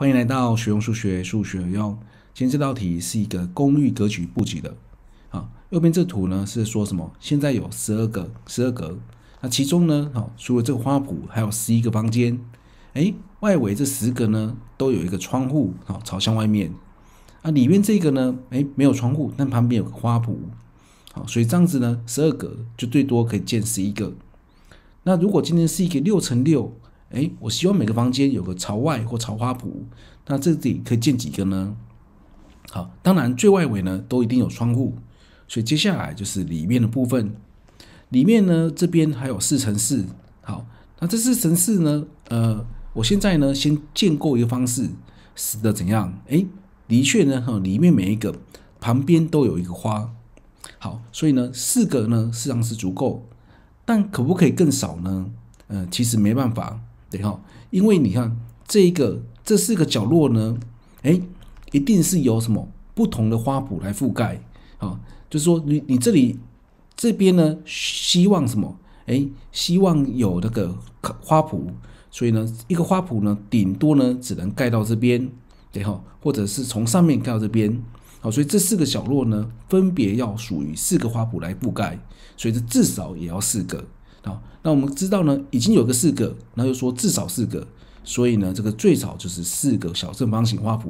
欢迎来到学用数学，数学学用。今天这道题是一个公寓格局布局的，啊，右边这图呢是说什么？现在有十二个，十二格，那其中呢，好，除了这个花圃，还有十一个房间。哎，外围这十格呢都有一个窗户，好，朝向外面。啊，里面这个呢，哎，没有窗户，但旁边有个花圃。好，所以这样子呢，十二格就最多可以建十一个。那如果今天是一个六乘六？哎，我希望每个房间有个朝外或朝花圃，那这里可以建几个呢？好，当然最外围呢都一定有窗户，所以接下来就是里面的部分。里面呢这边还有四乘四，好，那这四乘四呢，呃，我现在呢先建构一个方式，使得怎样？哎，的确呢，哈，里面每一个旁边都有一个花，好，所以呢四个呢实际上是足够，但可不可以更少呢？呃，其实没办法。对哈，因为你看这个这四个角落呢，哎，一定是由什么不同的花圃来覆盖，啊，就是说你你这里这边呢，希望什么？哎，希望有那个花圃，所以呢，一个花圃呢，顶多呢，只能盖到这边，对哈，或者是从上面盖到这边，好，所以这四个角落呢，分别要属于四个花圃来覆盖，所以这至少也要四个。好，那我们知道呢，已经有个四个，那就说至少四个，所以呢，这个最少就是四个小正方形花圃。